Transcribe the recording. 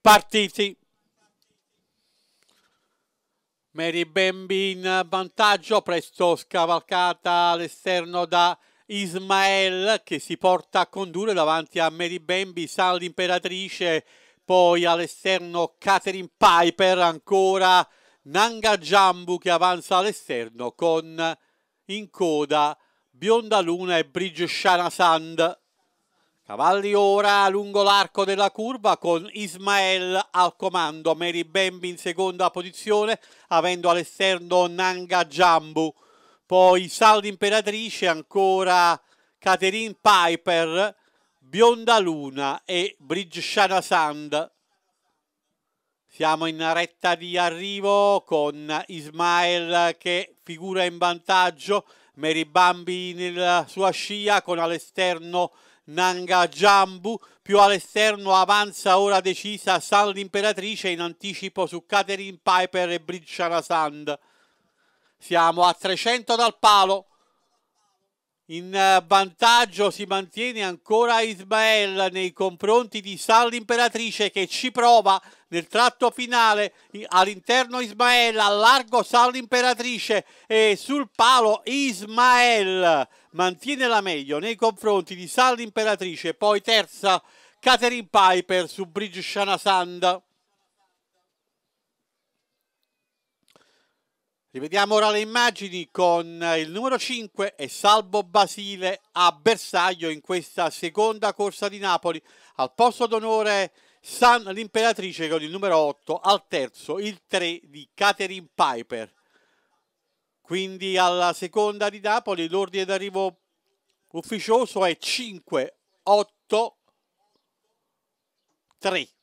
partiti. Mary Bambi in vantaggio, presto scavalcata all'esterno da Ismael che si porta a condurre davanti a Mary Bambi, Sal Imperatrice, poi all'esterno Catherine Piper, ancora Nanga Jambu che avanza all'esterno con in coda Bionda Luna e Bridge Sand. Cavalli ora lungo l'arco della curva con Ismael al comando, Mary Bambi in seconda posizione avendo all'esterno Nanga Jambu, poi Saldi Imperatrice ancora Catherine Piper, Bionda Luna e Bridge Shana Sand. Siamo in retta di arrivo con Ismael che figura in vantaggio, Mary Bambi nella sua scia con all'esterno Nanga Jambu, più all'esterno avanza ora decisa San l'Imperatrice in anticipo su Catherine Piper e Bridge Sand. Siamo a 300 dal palo in eh, vantaggio si mantiene ancora Ismael nei confronti di San l'Imperatrice che ci prova nel tratto finale all'interno Ismael, a largo San l'Imperatrice e sul palo Ismael mantiene la meglio nei confronti di San l'Imperatrice, poi terza Catherine Piper su Bridge Shanasand. Rivediamo ora le immagini con il numero 5 e Salvo Basile a bersaglio in questa seconda corsa di Napoli. Al posto d'onore San l'Imperatrice con il numero 8, al terzo il 3 di Catherine Piper. Quindi alla seconda di Napoli l'ordine d'arrivo ufficioso è 5, 8, 3.